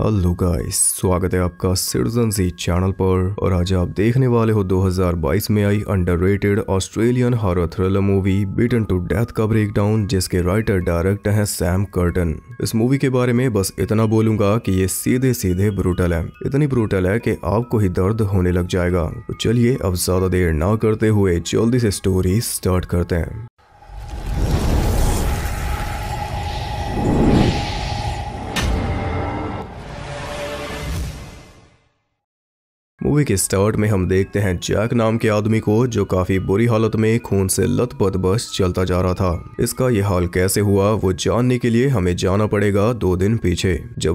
hello guys स्वागत है आपका सिटीजन सी चैनल पर और आज आप देखने वाले हो 2022 में आई underrated Australian horror thriller movie beaten to death का ब्रेकडाउन जिसके राइटर डायरेक्टर हैं सैम कर्टन इस मूवी के बारे में बस इतना बोलूंगा कि ये सीधे सीधे ब्रूटल है इतनी ब्रूटल है कि आपको ही दर्द होने लग जाएगा तो चलिए अब ज्यादा देर ना करते हुए जल्दी से स्टोरी स्टार्ट करते हैं मूवी के स्टार्ट में हम देखते हैं जैक नाम के आदमी को जो काफी बुरी हालत में खून से लथपथ बस चलता जा रहा था इसका यह हाल कैसे हुआ वो जानने के लिए हमें जाना पड़ेगा दो दिन पीछे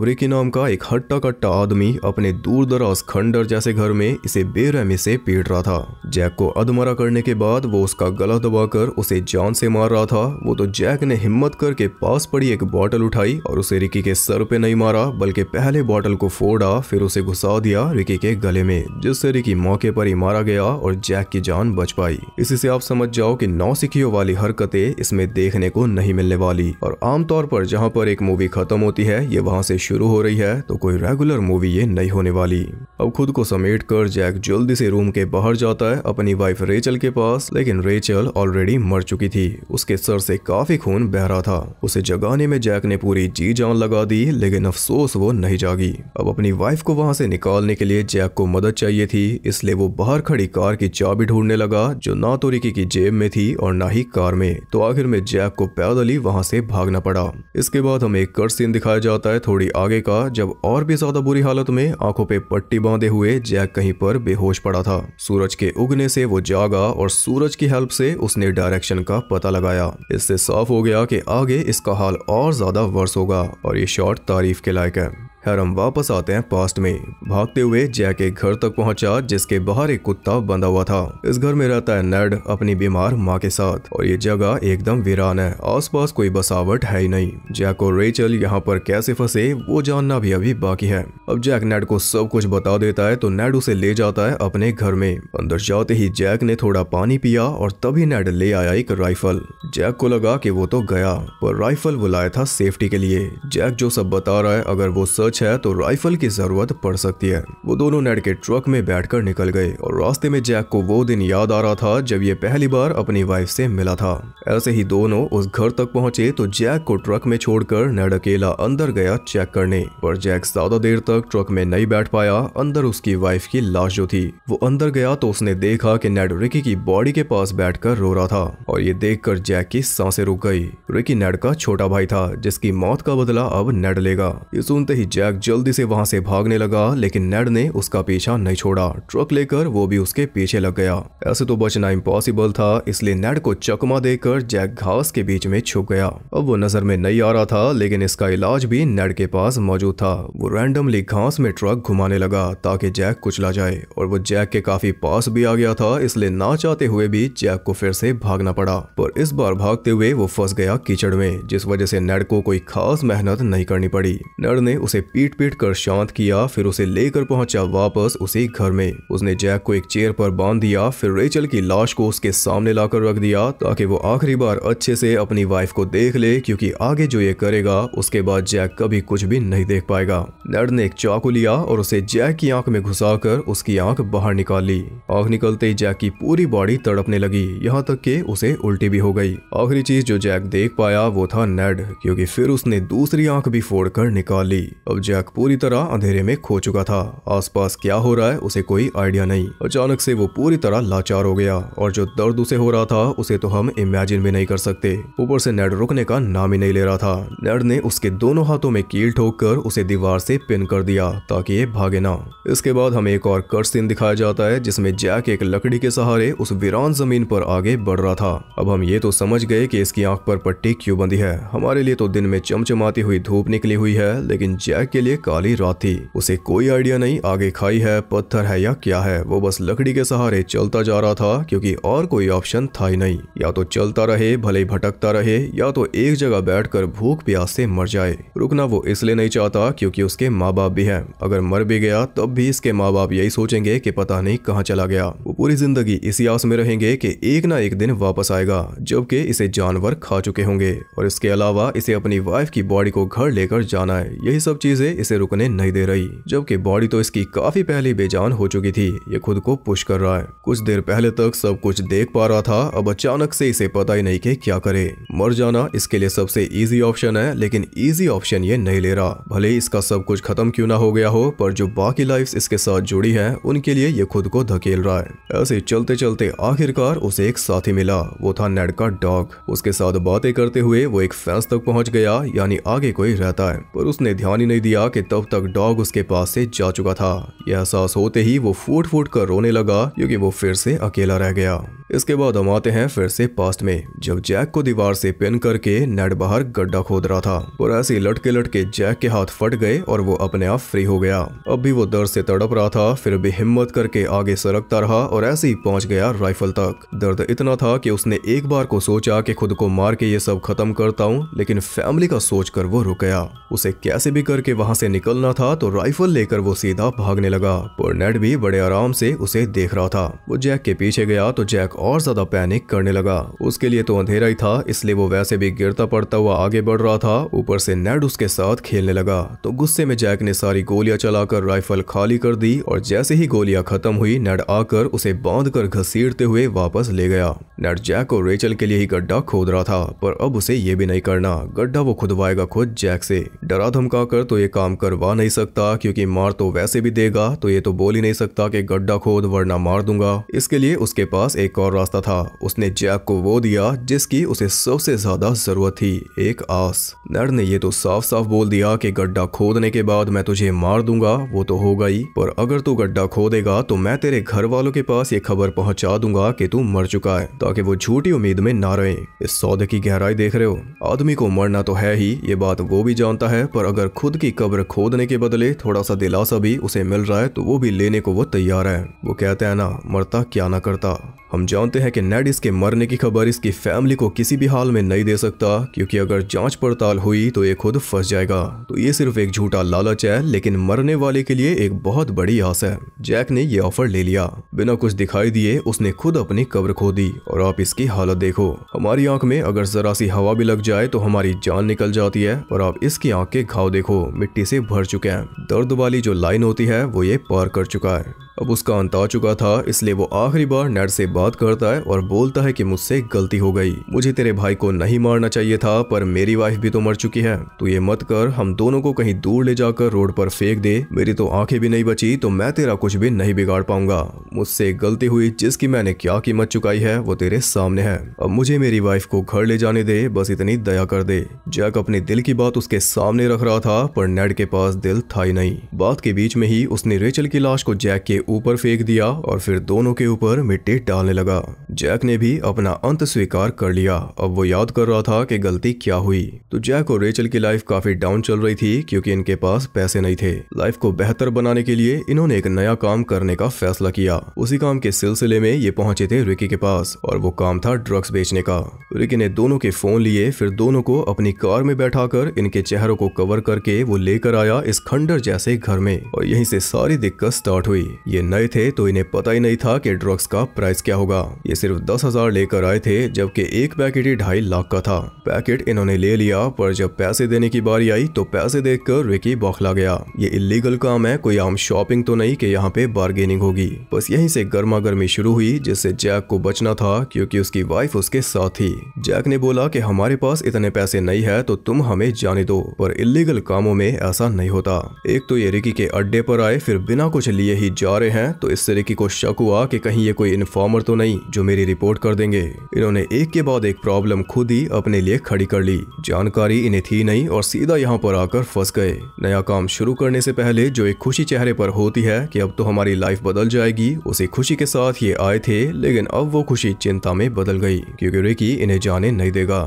रिकी नाम का एक हट्टा कट्टा आदमी अपने दूर दराज खंडर जैसे घर में इसे बेरहमी से पीट रहा था जैक को अधमरा करने के बाद वो उसका गला दबाकर उसे जान से मार रहा था वो तो जैक ने हिम्मत करके पास पड़ी एक बॉटल उठाई और उसे रिकी के सर पे नहीं मारा बल्कि पहले बॉटल को फोड़ा फिर उसे घुसा दिया रिकी के गले में जिससे रिकी मौके पर ही मारा गया और जैक की जान बच पाई इसी से आप समझ जाओ कि सिखियों वाली हरकतें इसमें देखने को नहीं मिलने वाली और आमतौर पर जहाँ पर एक मूवी खत्म होती है ये वहाँ से शुरू हो रही है तो कोई रेगुलर मूवी ये नहीं होने वाली अब खुद को समेट कर जैक जल्दी से रूम के बाहर जाता है अपनी वाइफ रेचल के पास लेकिन रेचल ऑलरेडी मर चुकी थी उसके सर से काफी खून बह रहा था उसे जगाने में जैक ने पूरी जी जान लगा दी लेकिन अफसोस वो नहीं जागी अब अपनी वाइफ को वहां से निकालने के लिए जैक को मदद चाहिए थी इसलिए वो बाहर खड़ी कार की चाबी ढूंढने लगा जो ना तो रिकी की जेब में थी और ना ही कार में तो आखिर में जैक को पैदल ही वहां से भागना पड़ा इसके बाद हमें एक कट सीन दिखाया जाता है थोड़ी आगे का जब और भी ज्यादा बुरी हालत में आंखों पे पट्टी बांधे हुए जैक कहीं पर बेहोश पड़ा था सूरज के उगने से वो जागा और सूरज की हेल्प से उसने डायरेक्शन का पता लगाया इससे साफ हो गया कि आगे इसका हाल और ज्यादा वर्स होगा और ये शॉट तारीफ के लायक है और हम वापस आते हैं पास्ट में भागते हुए जैक एक घर तक पहुंचा जिसके बाहर एक कुत्ता बंधा हुआ था इस घर में रहता है नेड अपनी बीमार माँ के साथ और ये जगह एकदम वीरान है आसपास कोई बसावट है ही नहीं जैक और रेचल यहाँ पर कैसे फंसे वो जानना भी अभी बाकी है अब जैक नेड को सब कुछ बता देता है तो नेड उसे ले जाता है अपने घर में अंदर जाते ही जैक ने थोड़ा पानी पिया और तभी नेड ले आया एक राइफल जैक को लगा की वो तो गया पर राइफल बुलाया था सेफ्टी के लिए जैक जो सब बता रहा है अगर वो सच कुछ है तो राइफल की जरूरत पड़ सकती है वो दोनों नेड के ट्रक में बैठकर निकल गए और रास्ते में जैक को वो दिन याद आ रहा था जब ये पहली बार अपनी वाइफ से मिला था ऐसे ही दोनों उस घर तक पहुंचे तो जैक को ट्रक में छोड़कर नेड अकेला अंदर गया चेक करने पर जैक ज्यादा देर तक ट्रक में नहीं बैठ पाया अंदर उसकी वाइफ की लाश जो थी वो अंदर गया तो उसने देखा कि नेड रिकी की बॉडी के पास बैठकर रो रहा था और ये देखकर जैक की सांसें रुक गई रिकी नेड का छोटा भाई था जिसकी मौत का बदला अब नेड लेगा ये सुनते ही जैक जल्दी से वहां से भागने लगा लेकिन नेड ने उसका पीछा नहीं छोड़ा ट्रक लेकर वो भी उसके पीछे लग गया ऐसे तो बचना इम्पॉसिबल था इसलिए नेड को चकमा देकर जैक घास के बीच में छुप गया अब वो नजर में नहीं आ रहा था लेकिन इसका इलाज भी नेड के पास मौजूद था वो रैंडमली घास में ट्रक घुमाने लगा ताकि जैक कुचला जाए और वो जैक के काफी पास भी आ गया था इसलिए ना चाहते हुए भी जैक को फिर से भागना पड़ा पर इस बार भागते हुए वो फंस गया कीचड़ में जिस वजह से नेड को कोई खास मेहनत नहीं करनी पड़ी नेड ने उसे पीट पीट कर शांत किया फिर उसे लेकर पहुंचा वापस उसी घर में उसने जैक को एक चेयर पर बांध दिया फिर रेचल की लाश को उसके सामने लाकर रख दिया ताकि वो आखिरी बार अच्छे से अपनी वाइफ को देख ले क्योंकि आगे जो ये करेगा उसके बाद जैक कभी कुछ भी नहीं देख पाएगा नेड ने एक चाकू लिया और उसे जैक की आंख में कर उसकी आंख बाहर निकाल ली आंख निकलते ही जैक की पूरी बॉडी तड़पने लगी यहाँ तक के उसे उल्टी भी हो गई आखिरी चीज जो जैक देख पाया वो था नेड क्योंकि फिर उसने दूसरी आंख भी फोड़कर निकाल ली अब अब जैक पूरी तरह अंधेरे में खो चुका था आसपास क्या हो रहा है उसे कोई आइडिया नहीं अचानक से वो पूरी तरह लाचार हो गया और जो दर्द उसे हो रहा था उसे तो हम इमेजिन भी नहीं कर सकते ऊपर से नेड रुकने का नाम ही नहीं ले रहा था नेड ने उसके दोनों हाथों में कील ठोक कर उसे दीवार से पिन कर दिया ताकि ये भागे ना इसके बाद हमें एक और कट सीन दिखाया जाता है जिसमे जैक एक लकड़ी के सहारे उस वीरान जमीन पर आगे बढ़ रहा था अब हम ये तो समझ गए की इसकी आँख पर पट्टी क्यूँ बंदी है हमारे लिए तो दिन में चमचमाती हुई धूप निकली हुई है लेकिन जैक के लिए काली रात थी उसे कोई आइडिया नहीं आगे खाई है पत्थर है या क्या है वो बस लकड़ी के सहारे चलता जा रहा था क्योंकि और कोई ऑप्शन था ही नहीं या तो चलता रहे भले भटकता रहे या तो एक जगह बैठ भूख प्यास से मर जाए रुकना वो इसलिए नहीं चाहता क्यूँकी उसके माँ बाप भी है अगर मर भी गया तब भी इसके माँ बाप यही सोचेंगे की पता नहीं कहाँ चला गया वो पूरी जिंदगी इसी आस में रहेंगे की एक ना एक दिन वापस आएगा जबकि इसे जानवर खा चुके होंगे और इसके अलावा इसे अपनी वाइफ की बॉडी को घर लेकर जाना है यही सब चीज चीजें इसे रुकने नहीं दे रही जबकि बॉडी तो इसकी काफी पहले बेजान हो चुकी थी ये खुद को पुश कर रहा है कुछ देर पहले तक सब कुछ देख पा रहा था अब अचानक से इसे पता ही नहीं कि क्या करे मर जाना इसके लिए सबसे ईजी ऑप्शन है लेकिन ईजी ऑप्शन ये नहीं ले रहा भले इसका सब कुछ खत्म क्यों ना हो गया हो पर जो बाकी लाइफ इसके साथ जुड़ी है उनके लिए ये खुद को धकेल रहा है ऐसे चलते चलते आखिरकार उसे एक साथी मिला वो था नेड का डॉग उसके साथ बातें करते हुए वो एक फैंस तक पहुँच गया यानी आगे कोई रहता है पर उसने ध्यान ही नहीं दिया दिया कि तब तक डॉग उसके पास से जा चुका था यह एहसास होते ही वो फूट फूट कर रोने लगा क्योंकि वो फिर से अकेला रह गया इसके बाद हम आते हैं फिर से पास्ट में जब जैक को दीवार से पिन करके नेट बाहर गड्ढा खोद रहा था और ऐसे लटके लटके जैक के हाथ फट गए और वो अपने आप फ्री हो गया अब भी वो दर्द से तड़प रहा था फिर भी हिम्मत करके आगे सरकता रहा और ऐसे ही पहुंच गया राइफल तक दर्द इतना था कि उसने एक बार को सोचा कि खुद को मार के ये सब खत्म करता हूँ लेकिन फैमिली का सोच कर वो रुक गया उसे कैसे भी करके वहां से निकलना था तो राइफल लेकर वो सीधा भागने लगा बर्नेट भी बड़े आराम से उसे देख रहा था वो जैक के पीछे गया तो जैक और ज्यादा पैनिक करने लगा उसके लिए तो अंधेरा ही था इसलिए वो वैसे भी गिरता पड़ता हुआ आगे बढ़ रहा था ऊपर से नेड उसके साथ खेलने लगा तो गुस्से में जैक ने सारी गोलियां चलाकर राइफल खाली कर दी और जैसे ही गोलियां खत्म हुई नेड आकर उसे बांध कर घसीटते हुए वापस ले गया नेड जैक और रेचल के लिए ही गड्ढा खोद रहा था पर अब उसे ये भी नहीं करना गड्ढा वो खुदवाएगा खुद जैक से डरा धमका कर तो ये काम करवा नहीं सकता क्योंकि मार तो वैसे भी देगा तो ये तो बोल ही नहीं सकता कि गड्ढा खोद वरना मार दूंगा इसके लिए उसके पास एक और रास्ता था उसने जैक को वो दिया जिसकी उसे सबसे ज्यादा जरूरत थी एक आस नर ने ये तो साफ साफ बोल दिया कि गड्ढा खोदने के बाद मैं तुझे मार दूंगा वो तो होगा ही पर अगर तू गड्ढा खोदेगा तो मैं तेरे घर वालों के पास ये खबर पहुंचा दूंगा कि तू मर चुका है ताकि वो झूठी उम्मीद में ना रहे इस सौदे की गहराई देख रहे हो आदमी को मरना तो है ही ये बात वो भी जानता है पर अगर खुद की की कब्र खोदने के बदले थोड़ा सा दिलासा भी उसे मिल रहा है तो वो भी लेने को वो तैयार है वो कहते हैं ना मरता क्या ना करता हम जानते हैं कि नेड इसके मरने की खबर इसकी फैमिली को किसी भी हाल में नहीं दे सकता क्योंकि अगर जांच पड़ताल हुई तो ये खुद फंस जाएगा तो ये सिर्फ एक झूठा लालच है लेकिन मरने वाले के लिए एक बहुत बड़ी आस है जैक ने ये ऑफर ले लिया बिना कुछ दिखाई दिए उसने खुद अपनी कब्र खोदी और आप इसकी हालत देखो हमारी आंख में अगर जरा सी हवा भी लग जाए तो हमारी जान निकल जाती है और आप इसकी आंख के घाव देखो मिट्टी से भर चुके हैं दर्द वाली जो लाइन होती है वो ये पार कर चुका है अब उसका अंत आ चुका था इसलिए वो आखिरी बार नर से बात करता है और बोलता है कि मुझसे गलती हो गई मुझे तेरे भाई को नहीं मारना चाहिए था पर मेरी वाइफ भी तो मर चुकी है तो ये मत कर हम दोनों को कहीं दूर ले जाकर रोड पर फेंक दे मेरी तो आंखें भी नहीं बची तो मैं तेरा कुछ भी नहीं बिगाड़ पाऊंगा मुझसे गलती हुई जिसकी मैंने क्या कीमत चुकाई है वो तेरे सामने है अब मुझे मेरी वाइफ को घर ले जाने दे बस इतनी दया कर दे जैक अपने दिल की बात उसके सामने रख रहा था पर नेड के पास दिल था ही नहीं बात के बीच में ही उसने रेचल की लाश को जैक के ऊपर फेंक दिया और फिर दोनों के ऊपर मिट्टी डालने लगा जैक ने भी अपना अंत स्वीकार कर लिया अब वो याद कर रहा था कि गलती क्या हुई तो जैक और रेचल की लाइफ काफी डाउन चल रही थी क्योंकि इनके पास पैसे नहीं थे लाइफ को बेहतर बनाने के लिए इन्होंने एक नया काम करने का फैसला किया उसी काम के सिलसिले में ये पहुंचे थे रिकी के पास और वो काम था ड्रग्स बेचने का रिकी ने दोनों के फोन लिए फिर दोनों को अपनी कार में बैठा इनके चेहरों को कवर करके वो लेकर आया इस खंडर जैसे घर में और यही से सारी दिक्कत स्टार्ट हुई ये ये नए थे तो इन्हें पता ही नहीं था कि ड्रग्स का प्राइस क्या होगा ये सिर्फ दस हजार लेकर आए थे जबकि एक पैकेट ही ढाई लाख का था पैकेट इन्होंने ले लिया पर जब पैसे देने की बारी आई तो पैसे देख कर रिकी बौखला गया ये इलीगल काम है कोई आम शॉपिंग तो नहीं की यहाँ पे बार्गेनिंग होगी बस यही से गर्मा गर्मी शुरू हुई जिससे जैक को बचना था क्योंकि उसकी वाइफ उसके साथ थी जैक ने बोला कि हमारे पास इतने पैसे नहीं है तो तुम हमें जाने दो पर इलीगल कामों में ऐसा नहीं होता एक तो ये रिकी के अड्डे पर आए फिर बिना कुछ लिए ही जा रहे रहे हैं तो इससे रिकी को शक हुआ कि कहीं ये कोई इन्फॉर्मर तो नहीं जो मेरी रिपोर्ट कर देंगे इन्होंने एक के बाद एक प्रॉब्लम खुद ही अपने लिए खड़ी कर ली जानकारी इन्हें थी नहीं और सीधा यहाँ पर आकर फंस गए नया काम शुरू करने से पहले जो एक खुशी चेहरे पर होती है की अब तो हमारी लाइफ बदल जाएगी उसी खुशी के साथ ये आए थे लेकिन अब वो खुशी चिंता में बदल गई क्यूँकी रिकी इन्हें जाने नहीं देगा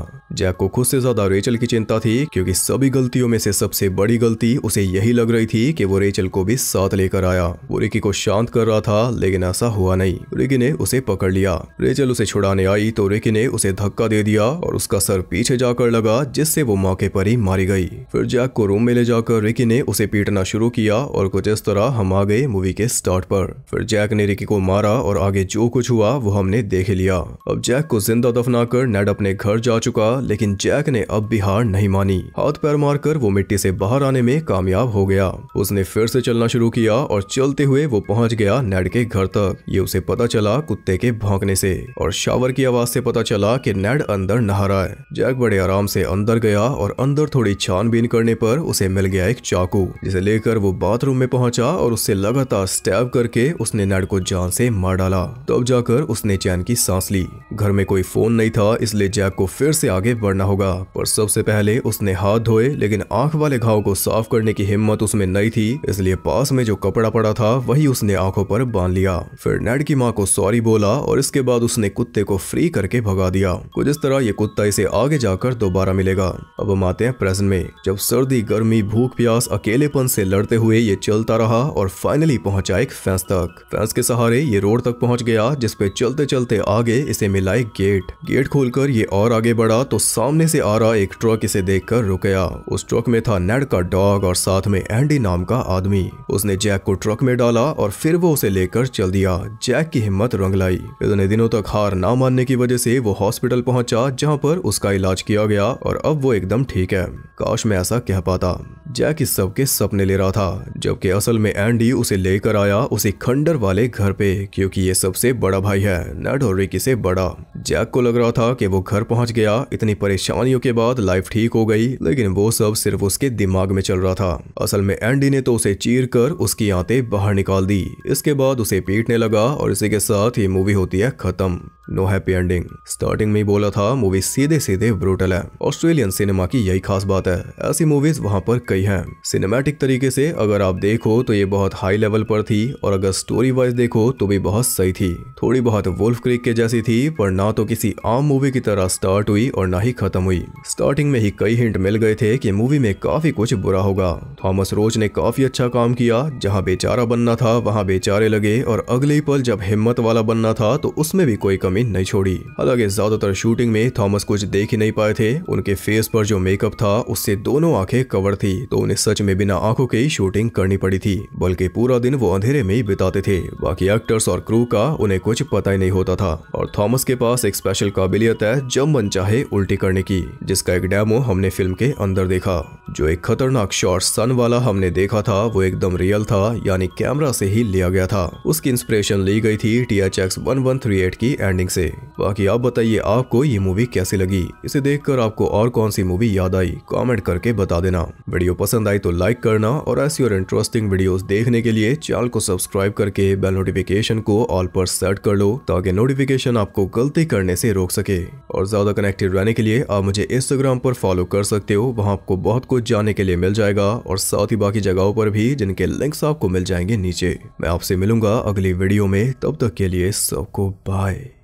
जैक को खुद से ज्यादा रेचल की चिंता थी क्योंकि सभी गलतियों में से सबसे बड़ी गलती उसे यही लग रही थी कि वो रेचल को भी साथ लेकर आया वो रिकी को शांत कर रहा था लेकिन ऐसा हुआ नहीं रिकी ने उसे पकड़ लिया रेचल उसे छुड़ाने आई तो रिकी ने उसे धक्का दे दिया और उसका सर पीछे जाकर लगा जिससे वो मौके पर ही मारी गई फिर जैक को रूम में ले जाकर रिकी ने उसे पीटना शुरू किया और कुछ इस तरह हम आ गए मूवी के स्टार्ट पर फिर जैक ने रिकी को मारा और आगे जो कुछ हुआ वो हमने देख लिया अब जैक को जिंदा दफना कर नेड अपने घर जा चुका लेकिन जैक ने अब भी हार नहीं मानी हाथ पैर मारकर वो मिट्टी से बाहर आने में कामयाब हो गया उसने फिर से चलना शुरू किया और चलते हुए वो पहुंच गया नेड के घर तक ये उसे पता चला कुत्ते के भौंकने से और शावर की आवाज से पता चला कि नेड अंदर नहा रहा है जैक बड़े आराम से अंदर गया और अंदर थोड़ी छानबीन करने पर उसे मिल गया एक चाकू जिसे लेकर वो बाथरूम में पहुंचा और उससे लगातार स्टैब करके उसने नेड को जान से मार डाला तब जाकर उसने चैन की सांस ली घर में कोई फोन नहीं था इसलिए जैक को फिर से आगे बढ़ना होगा पर सबसे पहले उसने हाथ धोए लेकिन आंख वाले घाव को साफ करने की हिम्मत उसमें नहीं थी इसलिए पास में जो कपड़ा पड़ा था वही उस उसने आंखों पर बांध लिया फिर नेड की माँ को सॉरी बोला और इसके बाद उसने कुत्ते को फ्री करके भगा दिया कुछ इस तरह ये कुत्ता इसे आगे जाकर दोबारा मिलेगा अब हम आते हैं प्रेजेंट में जब सर्दी गर्मी भूख प्यास अकेलेपन से लड़ते हुए ये चलता रहा और फाइनली पहुंचा एक फैंस तक फैंस के सहारे ये रोड तक पहुंच गया जिसपे चलते चलते आगे इसे मिला एक गेट गेट खोलकर ये और आगे बढ़ा तो सामने से आ रहा एक ट्रक इसे देख रुक गया उस ट्रक में था नेड का डॉग और साथ में एंडी नाम का आदमी उसने जैक को ट्रक में डाला और फिर वो उसे लेकर चल दिया जैक की हिम्मत रंग लाई इतने दिनों तक हार ना मानने की वजह से वो हॉस्पिटल पहुंचा जहां पर उसका इलाज किया गया और अब वो एकदम ठीक है काश मैं ऐसा कह पाता जैक इस सबके सपने ले रहा था जबकि असल में एंडी उसे लेकर आया उसे खंडर वाले घर पे क्योंकि ये सबसे बड़ा भाई है नेट और रिकी से बड़ा जैक को लग रहा था कि वो घर पहुंच गया इतनी परेशानियों के बाद लाइफ ठीक हो गई लेकिन वो सब सिर्फ उसके दिमाग में चल रहा था असल में एंडी ने तो उसे चीर कर उसकी आते बाहर निकाल दी इसके बाद उसे पीटने लगा और इसी के साथ ये मूवी होती है खत्म नो हैप्पी एंडिंग स्टार्टिंग में बोला था मूवी सीधे सीधे ब्रूटल है ऑस्ट्रेलियन सिनेमा की यही खास बात है ऐसी मूवीज वहाँ पर कई है सिनेमेटिक तरीके से अगर आप देखो तो ये बहुत हाई लेवल पर थी और अगर स्टोरी वाइज देखो तो भी बहुत सही थी थोड़ी बहुत वुल्फ क्रिक के जैसी थी पर ना ना तो किसी आम मूवी की तरह स्टार्ट हुई और ना ही खत्म हुई स्टार्टिंग में ही कई हिंट मिल गए थे कि मूवी में काफी कुछ बुरा होगा थॉमस रोज ने काफी अच्छा काम किया जहाँ बेचारा बनना था वहाँ बेचारे लगे और अगले पल जब हिम्मत वाला बनना था तो उसमें भी कोई कमी नहीं छोड़ी हालांकि ज्यादातर शूटिंग में थॉमस कुछ देख ही नहीं पाए थे उनके फेस पर जो मेकअप था उससे दोनों आंखें कवर थी तो उन्हें सच में बिना आंखों के ही शूटिंग करनी पड़ी थी बल्कि पूरा दिन वो अंधेरे में ही बिताते थे बाकी एक्टर्स और क्रू का उन्हें कुछ पता ही नहीं होता था और थॉमस के पास पास एक स्पेशल काबिलियत है जब मन चाहे उल्टी करने की जिसका एक डेमो हमने फिल्म के अंदर देखा जो एक खतरनाक शॉर्ट सन वाला हमने देखा था वो एकदम रियल था यानी कैमरा से ही लिया गया था उसकी इंस्पिरेशन ली गई थी T H X one one three eight की एंडिंग से बाकी आप बताइए आपको ये मूवी कैसी लगी इसे देखकर आपको और कौन सी मूवी याद आई कॉमेंट करके बता देना वीडियो पसंद आई तो लाइक करना और ऐसी और इंटरेस्टिंग वीडियो देखने के लिए चैनल को सब्सक्राइब करके बेल नोटिफिकेशन को ऑल पर सेट कर लो ताकि नोटिफिकेशन आपको गलती गलती करने से रोक सके और ज्यादा कनेक्टिव रहने के लिए आप मुझे इंस्टाग्राम पर फॉलो कर सकते हो वहाँ आपको बहुत कुछ जानने के लिए मिल जाएगा और साथ ही बाकी जगहों पर भी जिनके लिंक्स आपको मिल जाएंगे नीचे मैं आपसे मिलूंगा अगली वीडियो में तब तक के लिए सबको बाय